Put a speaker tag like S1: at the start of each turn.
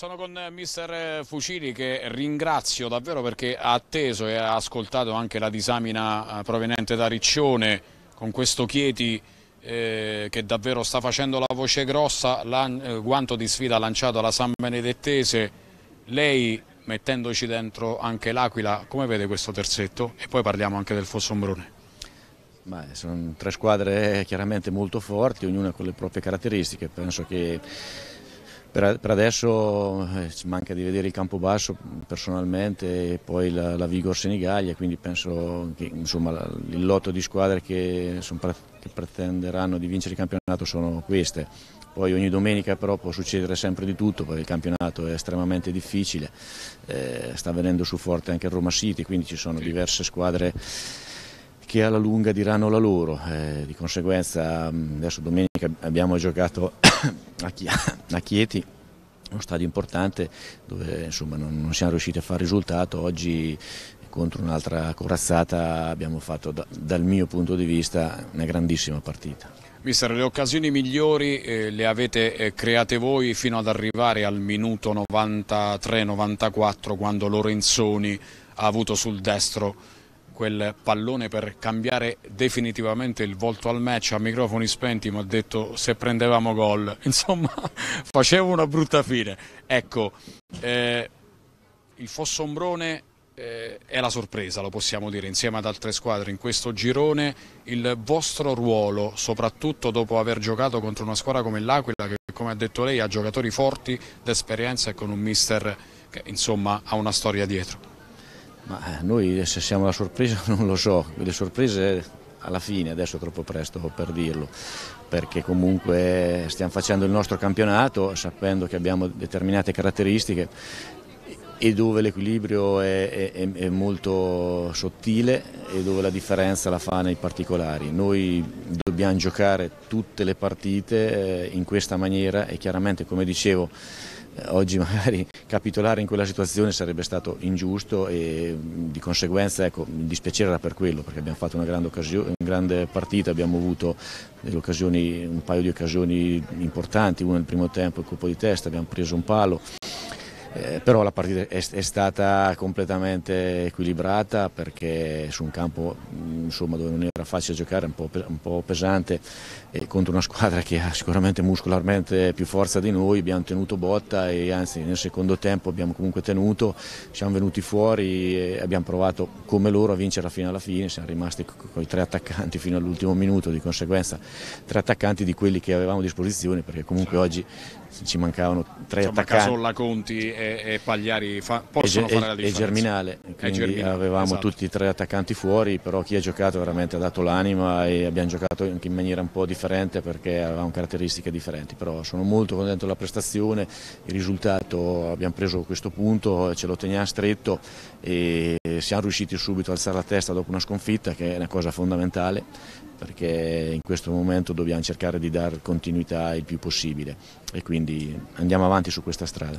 S1: Sono con eh, mister eh, Fucili che ringrazio davvero perché ha atteso e ha ascoltato anche la disamina eh, proveniente da Riccione con questo Chieti eh, che davvero sta facendo la voce grossa, eh, guanto di sfida lanciato alla San Benedettese, lei mettendoci dentro anche l'Aquila, come vede questo terzetto?
S2: E poi parliamo anche del Fossombrone. Ma sono tre squadre chiaramente molto forti, ognuna con le proprie caratteristiche, penso che per, per, adesso eh, ci manca di vedere il campo basso personalmente e poi la, la Vigor Senigallia, quindi penso che insomma, la, il lotto di squadre che, son, che, pretenderanno di vincere il campionato sono queste. Poi ogni domenica però può succedere sempre di tutto perché il campionato è estremamente difficile, eh, sta venendo su forte anche il Roma City, quindi ci sono diverse squadre che alla lunga diranno la loro, eh, di conseguenza adesso domenica abbiamo giocato a Chieti uno stadio importante dove insomma, non, non, siamo riusciti a fare risultato, oggi contro un'altra corazzata abbiamo fatto da, dal mio punto di vista una grandissima partita.
S1: Mister, le occasioni migliori eh, le avete eh, create voi fino ad arrivare al minuto 93-94 quando Lorenzoni ha avuto sul destro quel pallone per cambiare definitivamente il volto al match a microfoni spenti mi ha detto se prendevamo gol insomma facevo una brutta fine ecco eh, il Fossombrone eh, è la sorpresa lo possiamo dire insieme ad altre squadre in questo girone il vostro ruolo soprattutto dopo aver giocato contro una squadra come l'Aquila che come ha detto lei ha giocatori forti d'esperienza e con un mister che insomma ha una storia dietro
S2: ma eh, noi se siamo la sorpresa non lo so, le sorprese alla fine, adesso è troppo presto per dirlo, perché comunque stiamo facendo il nostro campionato sapendo che abbiamo determinate caratteristiche e dove l'equilibrio è, è, è, molto sottile e dove la differenza la fa nei particolari. Noi dobbiamo giocare tutte le partite eh, in questa maniera e chiaramente come dicevo eh, oggi magari capitolare in quella situazione sarebbe stato ingiusto e di conseguenza ecco, il dispiacere era per quello perché abbiamo fatto una grande, occasione, una grande partita, abbiamo avuto un paio di occasioni importanti, una nel primo tempo il colpo di testa, abbiamo preso un palo, eh, però la partita è, è, stata completamente equilibrata perché su un campo mm, insomma, dove non era facile giocare, un po', un po pesante, eh, contro una squadra che ha sicuramente muscolarmente più forza di noi, abbiamo tenuto botta e anzi nel secondo tempo abbiamo comunque tenuto, siamo venuti fuori e abbiamo provato come loro a vincere fino alla fine, siamo rimasti con i tre attaccanti fino all'ultimo minuto, di conseguenza tre attaccanti di quelli che avevamo a disposizione perché comunque certo. oggi ci mancavano tre Insomma, attaccanti. Casolla
S1: Conti e, e Pagliari fa, possono e, fare la differenza. E Germinale, quindi Germinale, avevamo esatto.
S2: tutti e tre attaccanti fuori, però chi ha giocato veramente ha dato l'anima e abbiamo giocato anche in maniera un po' differente perché avevamo caratteristiche differenti, però sono molto contento della prestazione, il risultato abbiamo preso questo punto, ce lo teniamo stretto e siamo riusciti subito a alzare la testa dopo una sconfitta che è una cosa fondamentale perché in questo momento dobbiamo cercare di dare continuità il più possibile e quindi andiamo avanti su questa strada.